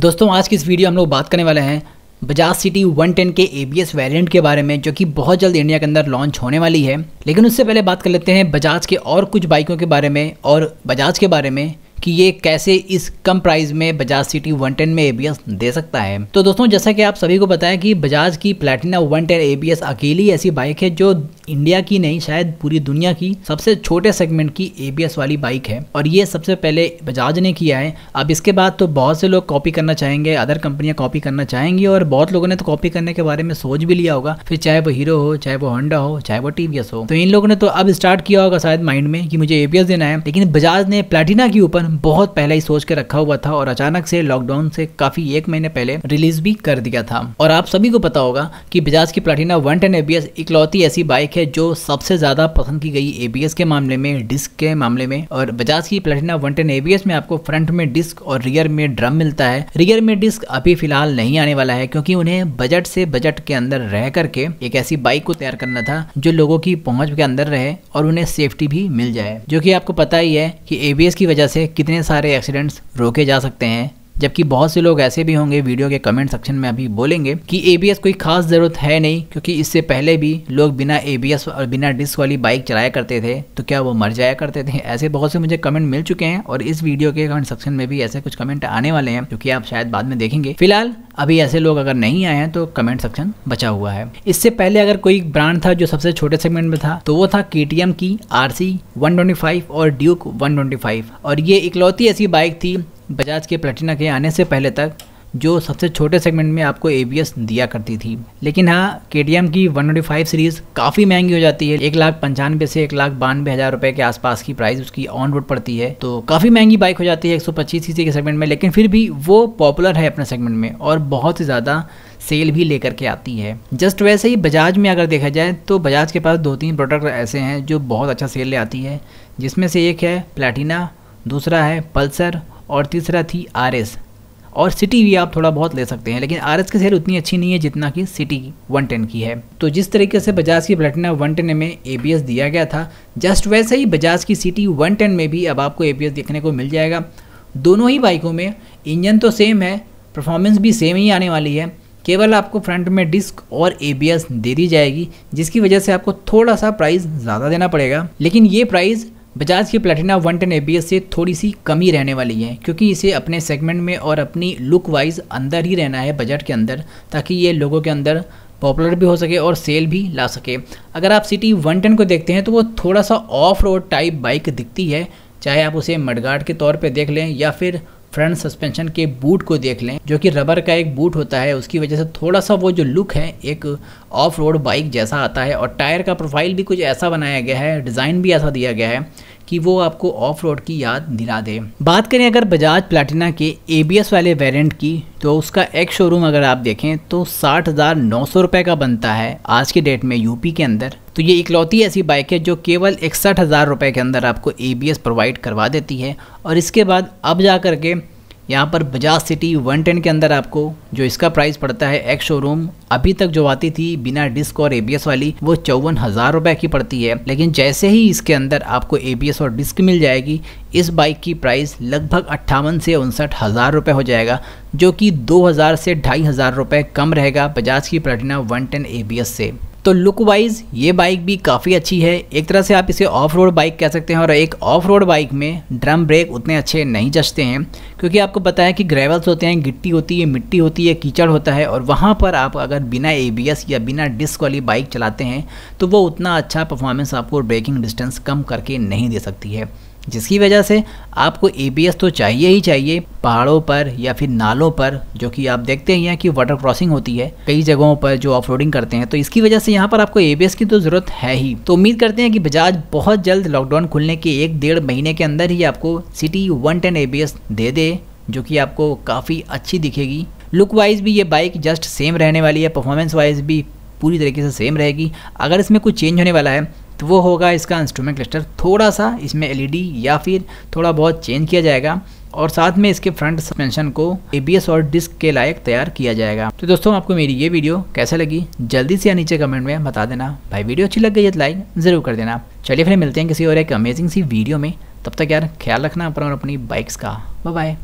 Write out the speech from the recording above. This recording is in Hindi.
दोस्तों आज की इस वीडियो हम लोग बात करने वाले हैं बजाज सिटी 110 के एबीएस वेरियंट के बारे में जो कि बहुत जल्द इंडिया के अंदर लॉन्च होने वाली है लेकिन उससे पहले बात कर लेते हैं बजाज के और कुछ बाइकों के बारे में और बजाज के बारे में कि ये कैसे इस कम प्राइस में बजाज सिटी 110 में ए दे सकता है तो दोस्तों जैसा कि आप सभी को पता कि बजाज की प्लेटिना 110 एबीएस अकेली ऐसी बाइक है जो इंडिया की नहीं शायद पूरी दुनिया की सबसे छोटे सेगमेंट की एबीएस वाली बाइक है और ये सबसे पहले बजाज ने किया है अब इसके बाद तो बहुत से लोग कॉपी करना चाहेंगे अदर कंपनियां कॉपी करना चाहेंगी और बहुत लोगों ने तो कॉपी करने के बारे में सोच भी लिया होगा फिर चाहे वो हीरो हो चाहे वो होंडा हो चाहे वो टीवीएस हो तो इन लोगों ने तो अब स्टार्ट किया होगा शायद माइंड में कि मुझे एबीएस देना है लेकिन बजाज ने प्लेटिना के ऊपर बहुत पहले ही सोच के रखा हुआ था और अचानक से लॉकडाउन से काफी एक महीने पहले रिलीज भी कर दिया था और आप सभी को पता होगा कि बजाज की प्लेटिना वन टेन एबीएस इकलौती ऐसी बाइक है जो सबसे ज़्यादा पसंद की गई एबीएस के मामले में डिस्क के मामले में और बजाज की प्लेटिना वन टेन एबीएस में आपको फ्रंट में डिस्क और रियर में ड्रम मिलता है रियर में डिस्क अभी फिलहाल नहीं आने वाला है क्योंकि उन्हें बजट से बजट के अंदर रह करके एक ऐसी बाइक को तैयार करना था जो लोगों की पहुंच के अंदर रहे और उन्हें सेफ्टी भी मिल जाए जो कि आपको पता ही है कि एबीएस की वजह से कितने सारे एक्सीडेंट्स रोके जा सकते हैं जबकि बहुत से लोग ऐसे भी होंगे वीडियो के कमेंट सेक्शन में अभी बोलेंगे कि ए कोई खास ज़रूरत है नहीं क्योंकि इससे पहले भी लोग बिना ए और बिना डिस्क वाली बाइक चलाया करते थे तो क्या वो मर जाया करते थे ऐसे बहुत से मुझे कमेंट मिल चुके हैं और इस वीडियो के कमेंट सेक्शन में भी ऐसे कुछ कमेंट आने वाले हैं क्योंकि आप शायद बाद में देखेंगे फिलहाल अभी ऐसे लोग अगर नहीं आए हैं तो कमेंट सेक्शन बचा हुआ है इससे पहले अगर कोई ब्रांड था जो सबसे छोटे सेगमेंट में था तो वो था के की आर सी और ड्यूक वन और ये इकलौती ऐसी बाइक थी बजाज के प्लेटिना के आने से पहले तक जो सबसे छोटे सेगमेंट में आपको ए दिया करती थी लेकिन हाँ के की वन सीरीज़ काफ़ी महंगी हो जाती है एक लाख पंचानवे से एक लाख बानवे हज़ार रुपये के आसपास की प्राइस उसकी ऑन रोड पड़ती है तो काफ़ी महंगी बाइक हो जाती है 125 सीसी के सेगमेंट में लेकिन फिर भी वो पॉपुलर है अपने सेगमेंट में और बहुत ही ज़्यादा सेल भी लेकर के आती है जस्ट वैसे ही बजाज में अगर देखा जाए तो बजाज के पास दो तीन प्रोडक्ट ऐसे हैं जो बहुत अच्छा सेल ले आती है जिसमें से एक है प्लेटिना दूसरा है पल्सर और तीसरा थी आर और सिटी भी आप थोड़ा बहुत ले सकते हैं लेकिन आर की सेल उतनी अच्छी नहीं है जितना कि सिटी वन टेन की है तो जिस तरीके से बजाज की प्लेटिना टेन में ए दिया गया था जस्ट वैसे ही बजाज की सिटी वन टेन में भी अब आपको ए देखने को मिल जाएगा दोनों ही बाइकों में इंजन तो सेम है परफॉर्मेंस भी सेम ही आने वाली है केवल आपको फ्रंट में डिस्क और ए दे दी जाएगी जिसकी वजह से आपको थोड़ा सा प्राइस ज़्यादा देना पड़ेगा लेकिन ये प्राइस बजाज की प्लेटिना वन टेन से थोड़ी सी कमी रहने वाली है क्योंकि इसे अपने सेगमेंट में और अपनी लुक वाइज अंदर ही रहना है बजट के अंदर ताकि ये लोगों के अंदर पॉपुलर भी हो सके और सेल भी ला सके अगर आप सिटी वन टेन को देखते हैं तो वो थोड़ा सा ऑफ रोड टाइप बाइक दिखती है चाहे आप उसे मडगार्ड के तौर पर देख लें या फिर फ्रंट सस्पेंशन के बूट को देख लें जो कि रबर का एक बूट होता है उसकी वजह से थोड़ा सा वो जो लुक है एक ऑफ रोड बाइक जैसा आता है और टायर का प्रोफाइल भी कुछ ऐसा बनाया गया है डिज़ाइन भी ऐसा दिया गया है कि वो आपको ऑफ रोड की याद दिला दे बात करें अगर बजाज प्लाटिना के ए वाले वेरियंट की तो उसका एक शोरूम अगर आप देखें तो साठ हज़ार नौ सौ रुपये का बनता है आज के डेट में यूपी के अंदर तो ये इकलौती ऐसी बाइक है जो केवल इकसठ हज़ार रुपये के अंदर आपको ए प्रोवाइड करवा देती है और इसके बाद अब जा कर के यहाँ पर बजाज सिटी 110 के अंदर आपको जो इसका प्राइस पड़ता है एक्स शोरूम अभी तक जो आती थी बिना डिस्क और एबीएस वाली वो चौवन हज़ार रुपये की पड़ती है लेकिन जैसे ही इसके अंदर आपको एबीएस और डिस्क मिल जाएगी इस बाइक की प्राइस लगभग अट्ठावन से उनसठ हज़ार रुपये हो जाएगा जो कि दो से ढाई हज़ार रुपये कम रहेगा बजाज की प्लेटिना वन टेन से तो लुक वाइज ये बाइक भी काफ़ी अच्छी है एक तरह से आप इसे ऑफ रोड बाइक कह सकते हैं और एक ऑफ रोड बाइक में ड्रम ब्रेक उतने अच्छे नहीं जचते हैं क्योंकि आपको पता है कि ग्रेवल्स होते हैं गिट्टी होती है मिट्टी होती है कीचड़ होता है और वहाँ पर आप अगर बिना ए या बिना डिस्क वाली बाइक चलाते हैं तो वो उतना अच्छा परफॉर्मेंस आपको ब्रेकिंग डिस्टेंस कम करके नहीं दे सकती है जिसकी वजह से आपको ए तो चाहिए ही चाहिए पहाड़ों पर या फिर नालों पर जो कि आप देखते ही हैं कि वाटर क्रॉसिंग होती है कई जगहों पर जो ऑफ करते हैं तो इसकी वजह से यहाँ पर आपको ए की तो ज़रूरत है ही तो उम्मीद करते हैं कि बजाज बहुत जल्द लॉकडाउन खुलने के एक डेढ़ महीने के अंदर ही आपको सिटी वन टेन दे दे जो कि आपको काफ़ी अच्छी दिखेगी लुक वाइज भी ये बाइक जस्ट सेम रहने वाली है परफॉर्मेंस वाइज भी पूरी तरीके से सेम रहेगी अगर इसमें कुछ चेंज होने वाला है तो वो होगा इसका इंस्ट्रूमेंट क्लस्टर थोड़ा सा इसमें एलईडी e या फिर थोड़ा बहुत चेंज किया जाएगा और साथ में इसके फ्रंट सस्पेंशन को एबीएस और डिस्क के लायक तैयार किया जाएगा तो दोस्तों आपको मेरी ये वीडियो कैसा लगी जल्दी से या नीचे कमेंट में बता देना भाई वीडियो अच्छी लग गई तो लाइक ज़रूर कर देना चलिए फिर मिलते हैं किसी और एक अमेजिंग सी वीडियो में तब तक यार ख्याल रखना अपना और अपनी बाइक्स का बाय